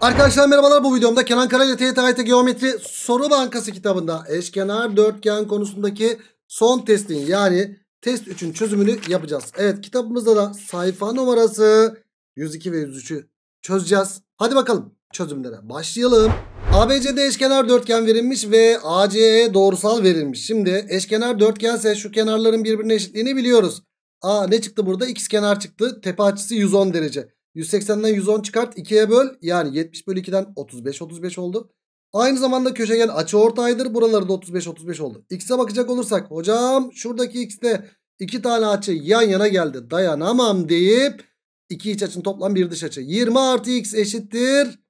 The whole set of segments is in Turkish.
Arkadaşlar merhabalar bu videomda Kenan Karaca TYT Geometri Soru Bankası kitabında eşkenar dörtgen konusundaki son testin yani test 3'ün çözümünü yapacağız. Evet kitabımızda da sayfa numarası 102 ve 103'ü çözeceğiz. Hadi bakalım çözümlere başlayalım. ABCD eşkenar dörtgen verilmiş ve ACE doğrusal verilmiş. Şimdi eşkenar dörtgense şu kenarların birbirine eşitliğini biliyoruz. A ne çıktı burada? İkiz kenar çıktı. Tepe açısı 110 derece. 180'den 110 çıkart 2'ye böl. Yani 70 bölü 2'den 35 35 oldu. Aynı zamanda köşegen açı ortaydır. Buraları da 35 35 oldu. X'e bakacak olursak hocam şuradaki X'te iki tane açı yan yana geldi. Dayanamam deyip iki iç açının toplam bir dış açı. 20 artı X eşittir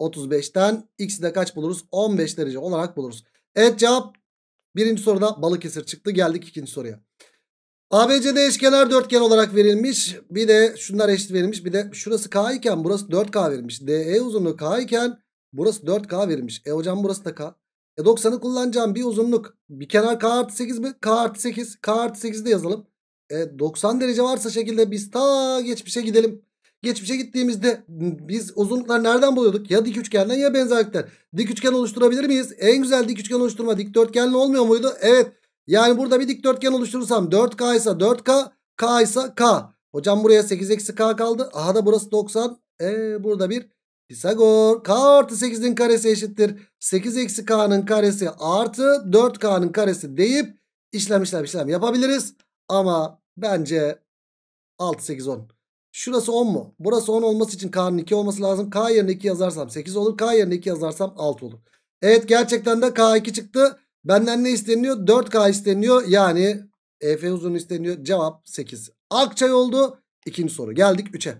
35'ten X'i de kaç buluruz? 15 derece olarak buluruz. Evet cevap birinci soruda balık Balıkesir çıktı. Geldik ikinci soruya. ABCD eşkenar dörtgen olarak verilmiş. Bir de şunlar eşit verilmiş. Bir de şurası K iken burası 4K verilmiş. DE uzunluğu K iken burası 4K verilmiş. E hocam burası da K. E 90'ı kullanacağım bir uzunluk. Bir kenar K artı 8 mi? K artı 8. K artı 8 de yazalım. E 90 derece varsa şekilde biz ta geçmişe gidelim. Geçmişe gittiğimizde biz uzunluklar nereden buluyorduk? Ya dik üçgenden ya benzerlikten. Dik üçgen oluşturabilir miyiz? En güzel dik üçgen oluşturma dikdörtgenli olmuyor muydu? Evet. Yani burada bir dikdörtgen oluşturursam 4K ise 4K, K ise K. Hocam buraya 8 eksi K kaldı. Aha da burası 90. Ee, burada bir Pisagor. K artı 8'in karesi eşittir. 8 eksi K'nın karesi artı 4K'nın karesi deyip işlem işlem işlem yapabiliriz. Ama bence 6, 8, 10. Şurası 10 mu? Burası 10 olması için K'nın 2 olması lazım. K yerine 2 yazarsam 8 olur. K yerine 2 yazarsam 6 olur. Evet gerçekten de K2 çıktı. Benden ne isteniyor? 4K isteniyor. Yani EF uzun isteniyor. Cevap 8. Akçay oldu. İkinci soru. Geldik 3'e.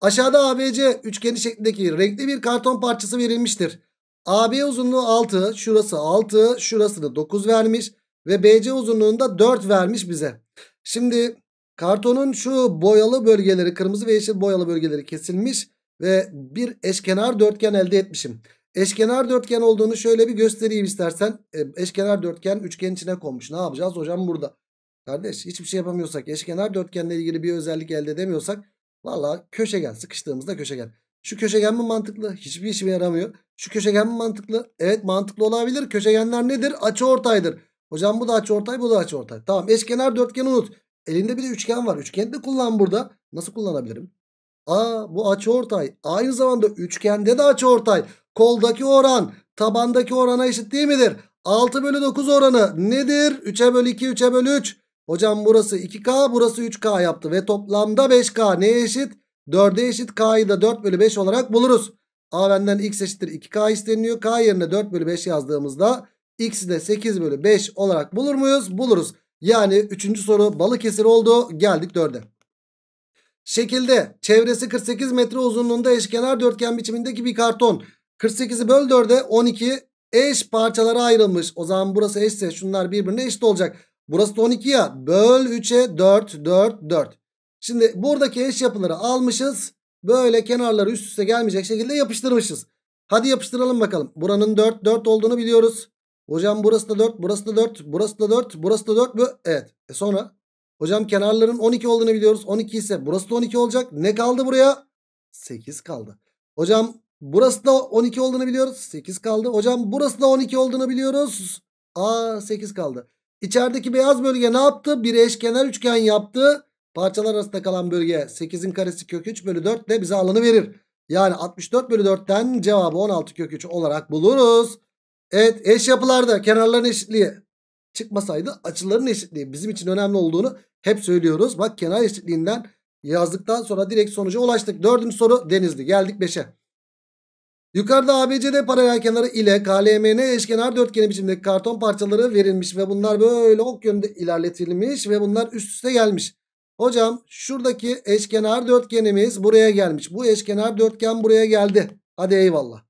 Aşağıda ABC üçgeni şeklindeki renkli bir karton parçası verilmiştir. AB uzunluğu 6, şurası 6, şurasını 9 vermiş ve BC uzunluğunda 4 vermiş bize. Şimdi kartonun şu boyalı bölgeleri, kırmızı ve yeşil boyalı bölgeleri kesilmiş ve bir eşkenar dörtgen elde etmişim. Eşkenar dörtgen olduğunu şöyle bir göstereyim istersen. E, eşkenar dörtgen üçgen içine konmuş. Ne yapacağız hocam burada? Kardeş hiçbir şey yapamıyorsak eşkenar dörtgenle ilgili bir özellik elde edemiyorsak vallahi köşegen sıkıştığımızda köşegen. Şu köşegen mi mantıklı? Hiçbir işime yaramıyor. Şu köşegen mi mantıklı? Evet mantıklı olabilir. Köşegenler nedir? Açı ortaydır. Hocam bu da açı ortay bu da açı ortay. Tamam eşkenar dörtgen unut. Elinde bir de üçgen var. Üçgeni de kullan burada. Nasıl kullanabilirim? Aa bu açı ortay. Aynı zamanda üçgende de açı ortay. Koldaki oran tabandaki orana eşit değil midir? 6 bölü 9 oranı nedir? 3'e bölü 2 3'e bölü 3. Hocam burası 2K burası 3K yaptı ve toplamda 5K neye eşit? 4'e eşit K'yı da 4 bölü 5 olarak buluruz. A benden x eşittir 2K isteniyor. K yerine 4 bölü 5 yazdığımızda x'i de 8 bölü 5 olarak bulur muyuz? Buluruz. Yani 3. soru Balıkesir oldu. Geldik 4'e. Şekilde çevresi 48 metre uzunluğunda eşkenar dörtgen biçimindeki bir karton 48'i böl 4'e 12 eş parçalara ayrılmış. O zaman burası eşse şunlar birbirine eşit olacak. Burası da 12 ya. Böl 3'e 4 4 4. Şimdi buradaki eş yapıları almışız. Böyle kenarları üst üste gelmeyecek şekilde yapıştırmışız. Hadi yapıştıralım bakalım. Buranın 4 4 olduğunu biliyoruz. Hocam burası da 4 burası da 4 burası da 4 burası da 4 mü? Evet. E sonra? Hocam kenarların 12 olduğunu biliyoruz. 12 ise burası da 12 olacak. Ne kaldı buraya? 8 kaldı. Hocam Burası da 12 olduğunu biliyoruz. 8 kaldı. Hocam burası da 12 olduğunu biliyoruz. Aa 8 kaldı. İçerideki beyaz bölge ne yaptı? Bir eşkenar üçgen yaptı. Parçalar arasında kalan bölge 8'in karesi kök 3 bölü 4 de bize alanı verir. Yani 64 bölü 4'ten cevabı 16 kök 3 olarak buluruz. Evet eş yapılarda kenarların eşitliği çıkmasaydı açıların eşitliği bizim için önemli olduğunu hep söylüyoruz. Bak kenar eşitliğinden yazdıktan sonra direkt sonuca ulaştık. Dördüncü soru Denizli geldik 5'e. Yukarıda ABCD paralel kenarı ile KLMN eşkenar dörtgeni biçimdeki karton parçaları verilmiş ve bunlar böyle ok yönünde ilerletilmiş ve bunlar üst üste gelmiş. Hocam şuradaki eşkenar dörtgenimiz buraya gelmiş. Bu eşkenar dörtgen buraya geldi. Hadi eyvallah.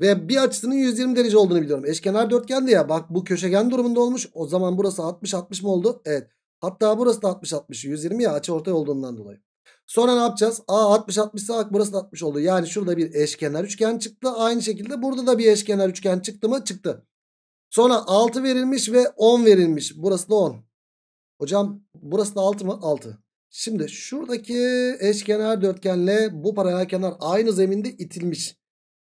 Ve bir açısının 120 derece olduğunu biliyorum. Eşkenar dörtgen de ya bak bu köşegen durumunda olmuş. O zaman burası 60-60 mı oldu? Evet. Hatta burası da 60-60. 120 ya açı ortay olduğundan dolayı. Sonra ne yapacağız? A 60 60 sağ burası da 60 oldu. Yani şurada bir eşkenar üçgen çıktı. Aynı şekilde burada da bir eşkenar üçgen çıktı mı? Çıktı. Sonra 6 verilmiş ve 10 verilmiş. Burası da 10. Hocam burası da 6 mı? 6. Şimdi şuradaki eşkenar dörtgenle bu paralel kenar aynı zeminde itilmiş.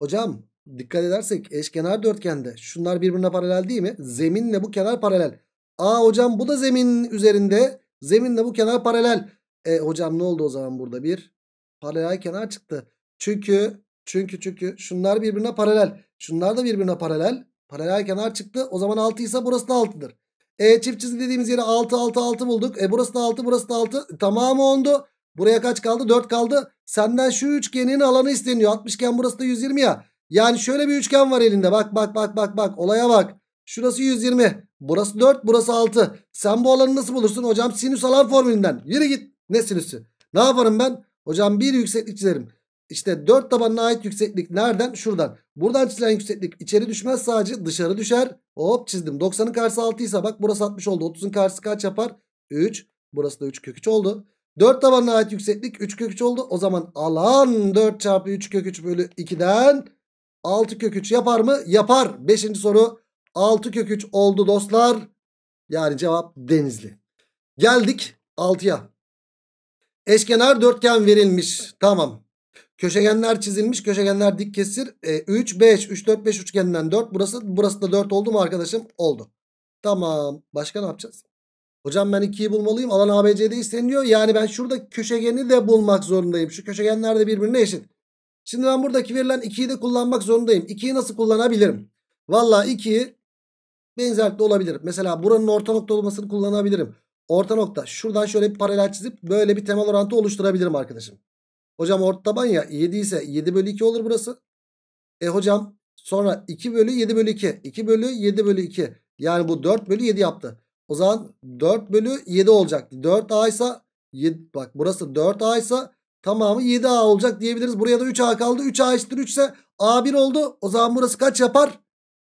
Hocam dikkat edersek eşkenar dörtgende şunlar birbirine paralel değil mi? Zeminle bu kenar paralel. Aa hocam bu da zemin üzerinde. Zeminle bu kenar paralel. E hocam ne oldu o zaman burada bir? Paralel kenar çıktı. Çünkü çünkü çünkü şunlar birbirine paralel. Şunlar da birbirine paralel. Paralel kenar çıktı. O zaman 6 ise burası da 6'dır. E çift çizgi dediğimiz yere 6 6 6 bulduk. E burası da 6 burası da 6. E, tamamı 10'du. Buraya kaç kaldı? 4 kaldı. Senden şu üçgenin alanı isteniyor. 60 iken burası da 120 ya. Yani şöyle bir üçgen var elinde. Bak bak bak bak bak. Olaya bak. Şurası 120. Burası 4 burası 6. Sen bu alanı nasıl bulursun hocam? Sinüs alan formülünden. Yürü git. Ne sinüsü? Ne yaparım ben? Hocam bir yükseklik çizerim. İşte dört tabanına ait yükseklik nereden? Şuradan. Buradan çizilen yükseklik içeri düşmez sadece dışarı düşer. Hop çizdim. 90'ın karşısı 6 ise bak burası 60 oldu. 30'un karşısı kaç yapar? 3. Burası da 3 kök 3 oldu. 4 tabanına ait yükseklik 3 kök 3 oldu. O zaman alan 4 çarpı 3 kök 3 bölü 2'den 6 kök 3 yapar mı? Yapar. 5. soru 6 kök 3 oldu dostlar. Yani cevap denizli. Geldik 6'ya. Eşkenar dörtgen verilmiş. Tamam. Köşegenler çizilmiş. Köşegenler dik kesir. E, 3, 5, 3, 4, 5 üçgeninden 4. Burası, burası da 4 oldu mu arkadaşım? Oldu. Tamam. Başka ne yapacağız? Hocam ben 2'yi bulmalıyım. Alan ABC'de isteniyor. Yani ben şurada köşegeni de bulmak zorundayım. Şu köşegenler de birbirine eşit. Şimdi ben buradaki verilen 2'yi de kullanmak zorundayım. 2'yi nasıl kullanabilirim? Valla 2'yi benzerlikte olabilir. Mesela buranın orta nokta olmasını kullanabilirim orta nokta. Şuradan şöyle bir paralel çizip böyle bir temel orantı oluşturabilirim arkadaşım. Hocam orta taban ya 7 ise 7 bölü 2 olur burası. E hocam sonra 2 bölü 7 bölü 2. 2 bölü 7 bölü 2. Yani bu 4 bölü 7 yaptı. O zaman 4 bölü 7 olacak. 4A ise 7, bak burası 4A ise tamamı 7A olacak diyebiliriz. Buraya da 3A kaldı. 3A eşittir 3 ise A1 oldu. O zaman burası kaç yapar?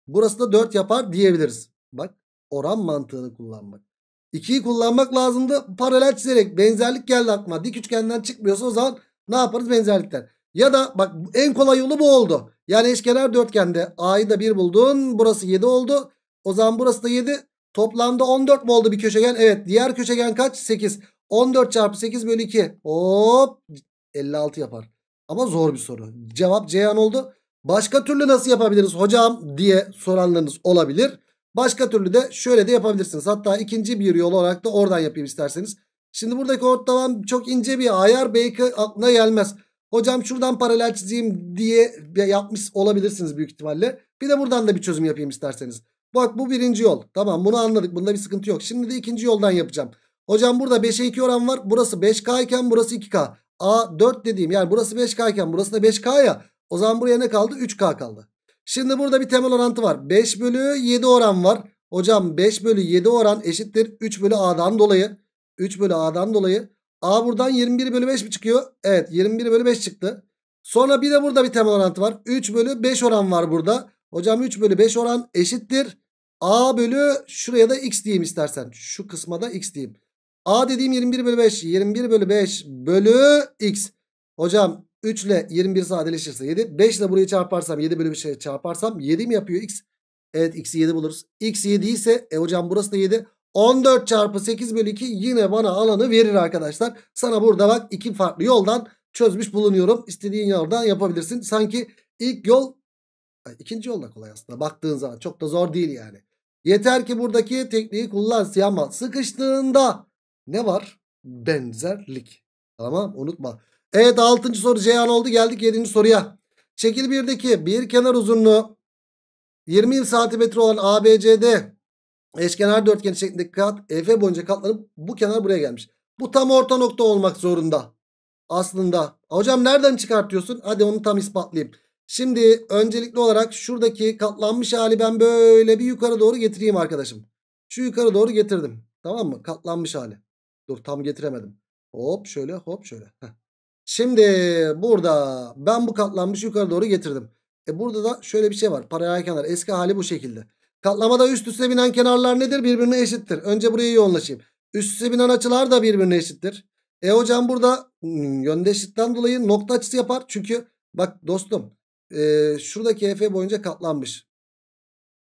Burası da 4 yapar diyebiliriz. Bak oran mantığını kullanmak. 2'yi kullanmak lazımdı. Paralel çizerek benzerlik geldi aklıma. Dik üçgenden çıkmıyorsa o zaman ne yaparız benzerlikler. Ya da bak en kolay yolu bu oldu. Yani eşkenar dörtgende A'yı da 1 buldun. Burası 7 oldu. O zaman burası da 7. Toplamda 14 mu oldu bir köşegen? Evet. Diğer köşegen kaç? 8. 14 çarpı 8 bölü 2. Hop. 56 yapar. Ama zor bir soru. Cevap Ceyhan oldu. Başka türlü nasıl yapabiliriz hocam diye soranlarınız olabilir. Başka türlü de şöyle de yapabilirsiniz. Hatta ikinci bir yol olarak da oradan yapayım isterseniz. Şimdi buradaki ortalam çok ince bir ayar belki aklına gelmez. Hocam şuradan paralel çizeyim diye yapmış olabilirsiniz büyük ihtimalle. Bir de buradan da bir çözüm yapayım isterseniz. Bak bu birinci yol. Tamam bunu anladık. Bunda bir sıkıntı yok. Şimdi de ikinci yoldan yapacağım. Hocam burada 5'e 2 oran var. Burası 5K iken burası 2K. A 4 dediğim yani burası 5K iken burası da 5K ya. O zaman buraya ne kaldı? 3K kaldı. Şimdi burada bir temel orantı var. 5 bölü 7 oran var. Hocam 5 bölü 7 oran eşittir 3 bölü a'dan dolayı. 3 bölü a'dan dolayı. A buradan 21 bölü 5 mi çıkıyor? Evet 21 bölü 5 çıktı. Sonra bir de burada bir temel orantı var. 3 bölü 5 oran var burada. Hocam 3 bölü 5 oran eşittir. A bölü şuraya da x diyeyim istersen. Şu kısma da x diyeyim. A dediğim 21 bölü 5. 21 bölü 5 bölü x. Hocam 3 ile 21 sadeleşirse 7. 5 ile burayı çarparsam 7 bölü 5'e çarparsam 7 mi yapıyor x? Evet x'i 7 buluruz. x 7 ise e hocam burası da 7. 14 çarpı 8 bölü 2 yine bana alanı verir arkadaşlar. Sana burada bak iki farklı yoldan çözmüş bulunuyorum. İstediğin yoldan yapabilirsin. Sanki ilk yol ikinci yol da kolay aslında baktığın zaman çok da zor değil yani. Yeter ki buradaki tekniği kullan siyama. Sıkıştığında ne var? Benzerlik. Tamam unutma. Evet 6. soru Ceyhan oldu. Geldik 7. soruya. Şekil 1'deki bir kenar uzunluğu 20 santimetre olan ABCD eşkenar dörtgen şeklindeki kat EF boyunca katlanıp bu kenar buraya gelmiş. Bu tam orta nokta olmak zorunda. Aslında. Hocam nereden çıkartıyorsun? Hadi onu tam ispatlayayım. Şimdi öncelikli olarak şuradaki katlanmış hali ben böyle bir yukarı doğru getireyim arkadaşım. Şu yukarı doğru getirdim. Tamam mı? Katlanmış hali. Dur tam getiremedim. Hop şöyle hop şöyle. Heh. Şimdi burada ben bu katlanmış yukarı doğru getirdim. E burada da şöyle bir şey var. Paralel kenar eski hali bu şekilde. Katlamada üst üste binen kenarlar nedir? Birbirine eşittir. Önce buraya yoğunlaşayım. Üst üste binen açılar da birbirine eşittir. E hocam burada hmm, eşitten dolayı nokta açısı yapar. Çünkü bak dostum e, şuradaki EF boyunca katlanmış.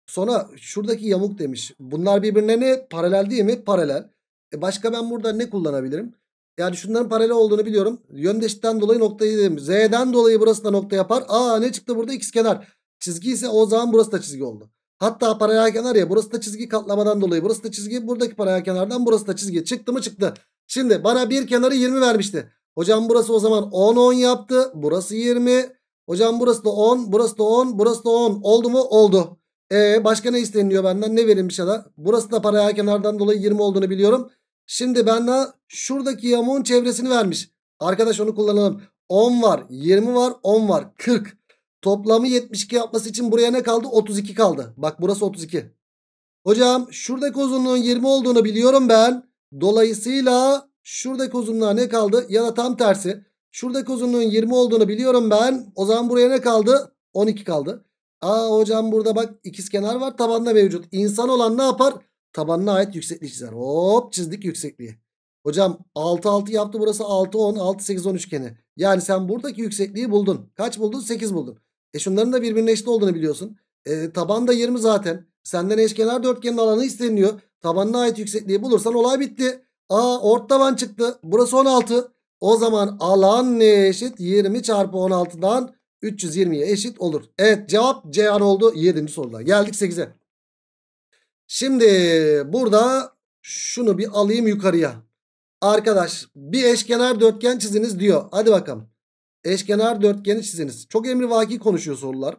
Sonra şuradaki yamuk demiş. Bunlar birbirine ne? Paralel değil mi? Paralel. E başka ben burada ne kullanabilirim? Yani şunların paralel olduğunu biliyorum. Yöndeşten dolayı noktayı dedim. Z'den dolayı burası da nokta yapar. Aa ne çıktı burada? X kenar. Çizgi ise o zaman burası da çizgi oldu. Hatta paralel kenar ya burası da çizgi katlamadan dolayı. Burası da çizgi buradaki paralel kenardan burası da çizgi. Çıktı mı çıktı. Şimdi bana bir kenarı 20 vermişti. Hocam burası o zaman 10 10 yaptı. Burası 20. Hocam burası da 10. Burası da 10. Burası da 10. Oldu mu? Oldu. E başka ne isteniyor benden? Ne verilmiş ya da? Burası da paralel kenardan dolayı 20 olduğunu biliyorum. Şimdi bana şuradaki yamuğun çevresini vermiş. Arkadaş onu kullanalım. 10 var, 20 var, 10 var, 40. Toplamı 72 yapması için buraya ne kaldı? 32 kaldı. Bak burası 32. Hocam şuradaki uzunluğun 20 olduğunu biliyorum ben. Dolayısıyla şuradaki uzunluğa ne kaldı? Ya da tam tersi. Şuradaki uzunluğun 20 olduğunu biliyorum ben. O zaman buraya ne kaldı? 12 kaldı. Aa hocam burada bak ikiz kenar var. Tabanda mevcut. İnsan olan ne yapar? tabanına ait yüksekliği çizer. Hop çizdik yüksekliği. Hocam 6 6 yaptı burası 6 10 6 8 10 üçgeni. Yani sen buradaki yüksekliği buldun. Kaç buldun? 8 buldun. E şunların da birbirine eşit olduğunu biliyorsun. E, taban da 20 zaten. Senden eşkenar dörtgenin alanı isteniyor. Tabanına ait yüksekliği bulursan olay bitti. Aa ort taban çıktı. Burası 16. O zaman alan ne eşit? 20 çarpı 16'dan 320'ye eşit olur. Evet cevap Ceyhan oldu 7. soruda. Geldik 8'e. Şimdi burada şunu bir alayım yukarıya. Arkadaş bir eşkenar dörtgen çiziniz diyor. Hadi bakalım. Eşkenar dörtgeni çiziniz. Çok vaki konuşuyor sorular.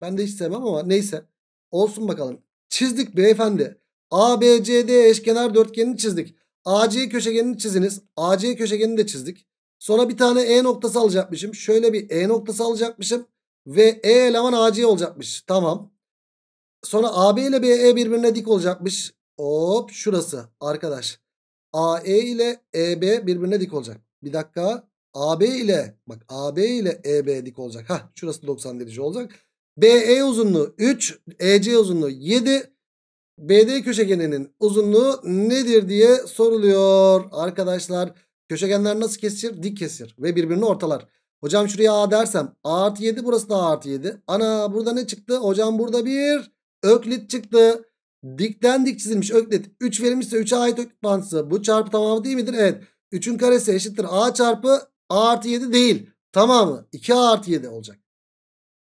Ben de hiç sevmem ama neyse. Olsun bakalım. Çizdik beyefendi. ABCD eşkenar dörtgenini çizdik. AC köşegenini çiziniz. AC köşegenini de çizdik. Sonra bir tane E noktası alacakmışım. Şöyle bir E noktası alacakmışım. Ve E eleman AC olacakmış. Tamam. Sonra AB ile BE birbirine dik olacakmış. Hop şurası arkadaş. AE ile EB birbirine dik olacak. Bir dakika. AB ile bak AB ile EB dik olacak. Ha şurası 90 derece olacak. BE uzunluğu 3, EC uzunluğu 7. BD köşegeninin uzunluğu nedir diye soruluyor arkadaşlar. Köşegenler nasıl kesir? Dik kesir ve birbirini ortalar. Hocam şuraya A dersem A artı 7 burası da A artı 7. Ana burada ne çıktı? Hocam burada bir Öklit çıktı. Dikten dik çizilmiş öklit. 3 verilmişse 3'e ait öklit bağıntısı. Bu çarpı tamamı değil midir? Evet. 3'ün karesi eşittir. A çarpı A artı 7 değil. Tamamı 2A artı 7 olacak.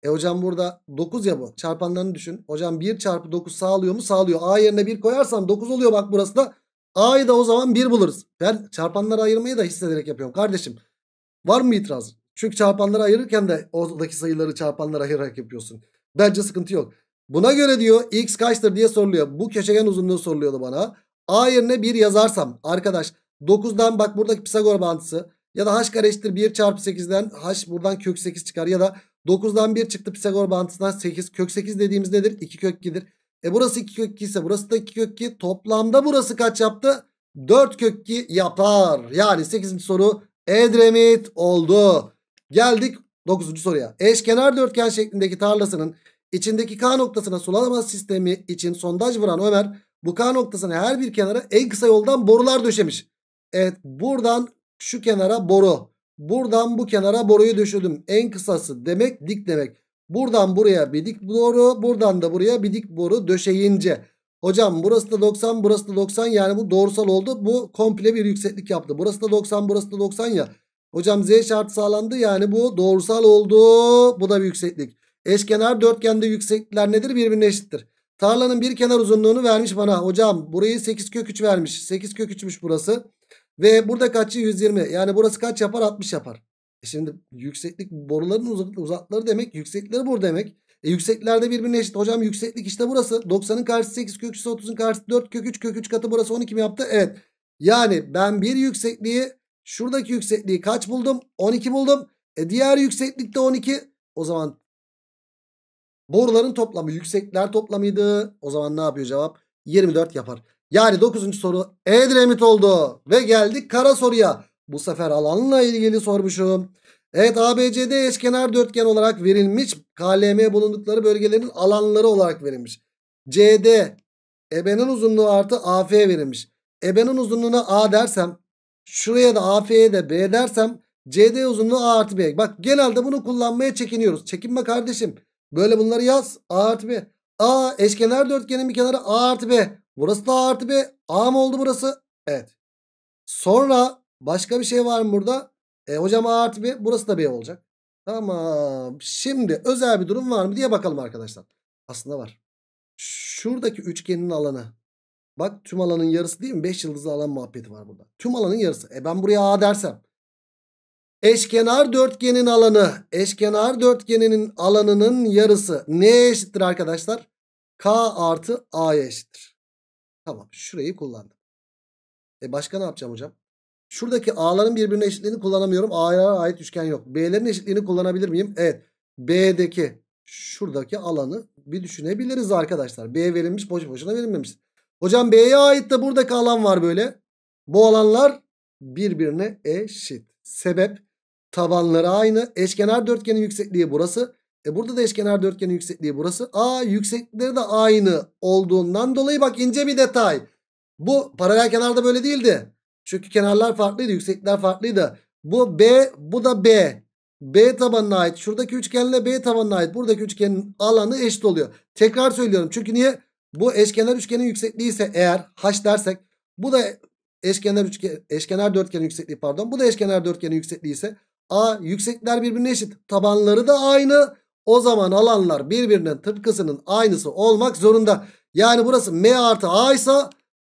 E hocam burada 9 ya bu. Çarpanlarını düşün. Hocam 1 çarpı 9 sağlıyor mu? Sağlıyor. A yerine 1 koyarsam 9 oluyor bak burası da. A'yı da o zaman 1 buluruz. Ben çarpanları ayırmayı da hissederek yapıyorum kardeşim. Var mı itiraz? Çünkü çarpanları ayırırken de oradaki sayıları çarpanları ayırarak yapıyorsun. Bence sıkıntı yok. Buna göre diyor x kaçtır diye soruluyor. Bu köşegen uzunluğu soruluyordu bana. A yerine 1 yazarsam arkadaş 9'dan bak buradaki Pisagor bağıntısı ya da h kare eşittir 1 çarpı 8'den h buradan kök 8 çıkar ya da 9'dan 1 çıktı Pisagor bağıntısından 8 kök 8 dediğimiz nedir? 2 kök 2'dir. E burası 2 kök 2 ise burası da 2 kök 2 toplamda burası kaç yaptı? 4 kök 2 yapar. Yani 8. soru Edremit oldu. Geldik 9. soruya. Eşkenar dörtgen şeklindeki tarlasının İçindeki K noktasına sulama sistemi için sondaj vuran Ömer bu K noktasına her bir kenara en kısa yoldan borular döşemiş. Evet buradan şu kenara boru. Buradan bu kenara boruyu düşürdüm. En kısası demek dik demek. Buradan buraya bir dik boru. Buradan da buraya bir dik boru döşeyince. Hocam burası da 90 burası da 90 yani bu doğrusal oldu. Bu komple bir yükseklik yaptı. Burası da 90 burası da 90 ya. Hocam Z şartı sağlandı yani bu doğrusal oldu. Bu da bir yükseklik. Eşkenar dörtgende yüksekler nedir? Birbirine eşittir. Tarlanın bir kenar uzunluğunu vermiş bana. Hocam burayı 8 kök 3 vermiş. 8 kök 3'müş burası. Ve burada kaçı 120. Yani burası kaç yapar? 60 yapar. E şimdi yükseklik boruların uzak, uzakları demek. yüksekleri bur demek. E yüksekliklerde birbirine eşit. Hocam yükseklik işte burası. 90'ın karşısı 8 kök 3 30'un karşısı 4 kök 3 kök 3 katı burası 12 mi yaptı? Evet. Yani ben bir yüksekliği şuradaki yüksekliği kaç buldum? 12 buldum. E diğer yükseklikte 12. O zaman Boruların toplamı yüksekler toplamıydı. O zaman ne yapıyor cevap? 24 yapar. Yani 9. soru Edremit oldu. Ve geldik kara soruya. Bu sefer alanla ilgili sormuşum. Evet ABCD eşkenar dörtgen olarak verilmiş. KLM bulundukları bölgelerin alanları olarak verilmiş. CD ebenin uzunluğu artı AF verilmiş. Ebenin uzunluğuna A dersem şuraya da AF'ye de B dersem CD uzunluğu A artı B. Bak genelde bunu kullanmaya çekiniyoruz. Çekinme kardeşim. Böyle bunları yaz. A artı B. A eşkenar dörtgenin bir kenarı A artı B. Burası da A artı B. A mı oldu burası? Evet. Sonra başka bir şey var mı burada? E, hocam A artı B. Burası da B olacak. Tamam. Şimdi özel bir durum var mı diye bakalım arkadaşlar. Aslında var. Şuradaki üçgenin alanı. Bak tüm alanın yarısı değil mi? 5 yıldızlı alan muhabbeti var burada. Tüm alanın yarısı. E ben buraya A dersem. Eşkenar dörtgenin alanı eşkenar dörtgeninin alanının yarısı neye eşittir arkadaşlar? K artı A'ya eşittir. Tamam şurayı kullandım. E başka ne yapacağım hocam? Şuradaki A'ların birbirine eşitliğini kullanamıyorum. A'ya ait üçgen yok. B'lerin eşitliğini kullanabilir miyim? Evet. B'deki şuradaki alanı bir düşünebiliriz arkadaşlar. B verilmiş boş boşuna verilmemiş. Hocam B'ye ait de buradaki alan var böyle. Bu alanlar birbirine eşit. Sebep Tabanları aynı. Eşkenar dörtgenin yüksekliği burası. E burada da eşkenar dörtgenin yüksekliği burası. Aa yükseklikleri de aynı olduğundan dolayı bak ince bir detay. Bu paralel kenarda böyle değildi. Çünkü kenarlar farklıydı. Yükseklikler farklıydı. Bu B bu da B. B tabanına ait. Şuradaki üçgenle B tabanına ait. Buradaki üçgenin alanı eşit oluyor. Tekrar söylüyorum. Çünkü niye? Bu eşkenar üçgenin yüksekliği ise eğer H dersek bu da eşkenar üçgen eşkenar dörtgenin yüksekliği pardon. Bu da eşkenar dörtgenin yüksekliği ise A yüksekler birbirine eşit. Tabanları da aynı. O zaman alanlar birbirinin tırkısının aynısı olmak zorunda. Yani burası M artı A ise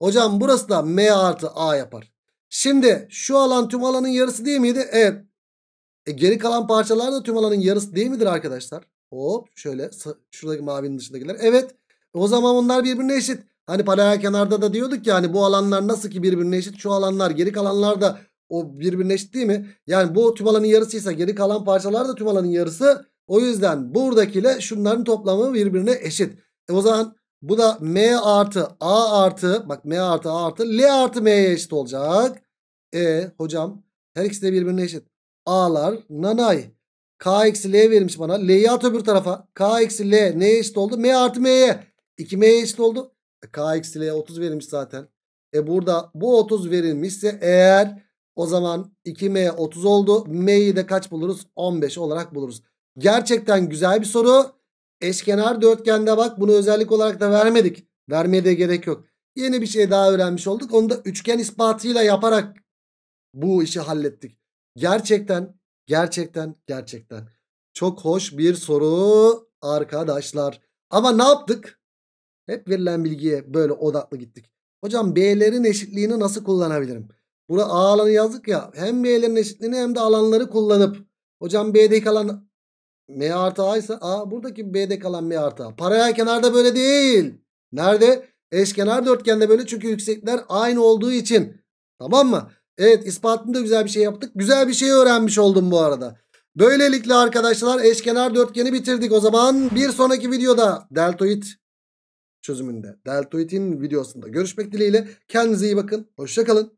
hocam burası da M artı A yapar. Şimdi şu alan tüm alanın yarısı değil miydi? Evet. E, geri kalan parçalar da tüm alanın yarısı değil midir arkadaşlar? Hop şöyle şuradaki mavinin dışındakiler. Evet. O zaman onlar birbirine eşit. Hani paralel kenarda da diyorduk ya hani bu alanlar nasıl ki birbirine eşit şu alanlar geri kalanlar da o birbirleşti değil mi? Yani bu tüm alanın yarısıysa geri kalan parçalar da tüm alanın yarısı. O yüzden buradakiyle şunların toplamı birbirine eşit. E o zaman bu da M artı A artı bak M artı A artı L artı M'ye eşit olacak. E hocam her ikisi de birbirine eşit. A'lar nanay. K eksi L verilmiş bana. L'yi at öbür tarafa. K eksi L neye eşit oldu? M artı M'ye. 2M'ye eşit oldu. E, K eksi L 30 verilmiş zaten. E burada bu 30 verilmişse eğer o zaman 2M 30 oldu. M'yi de kaç buluruz? 15 olarak buluruz. Gerçekten güzel bir soru. Eşkenar dörtgende bak bunu özellik olarak da vermedik. Vermeye de gerek yok. Yeni bir şey daha öğrenmiş olduk. Onu da üçgen ispatıyla yaparak bu işi hallettik. Gerçekten, gerçekten, gerçekten çok hoş bir soru arkadaşlar. Ama ne yaptık? Hep verilen bilgiye böyle odaklı gittik. Hocam B'lerin eşitliğini nasıl kullanabilirim? Buna A alanı yazdık ya. Hem B'lerin eşitliğini hem de alanları kullanıp. Hocam B'de kalan M artı A ise A buradaki B'de kalan M artı A. Paralel kenarda böyle değil. Nerede? Eşkenar dörtgende böyle çünkü yüksekler aynı olduğu için. Tamam mı? Evet ispatında güzel bir şey yaptık. Güzel bir şey öğrenmiş oldum bu arada. Böylelikle arkadaşlar eşkenar dörtgeni bitirdik. O zaman bir sonraki videoda deltoid çözümünde. Deltoid'in videosunda görüşmek dileğiyle. Kendinize iyi bakın. Hoşçakalın.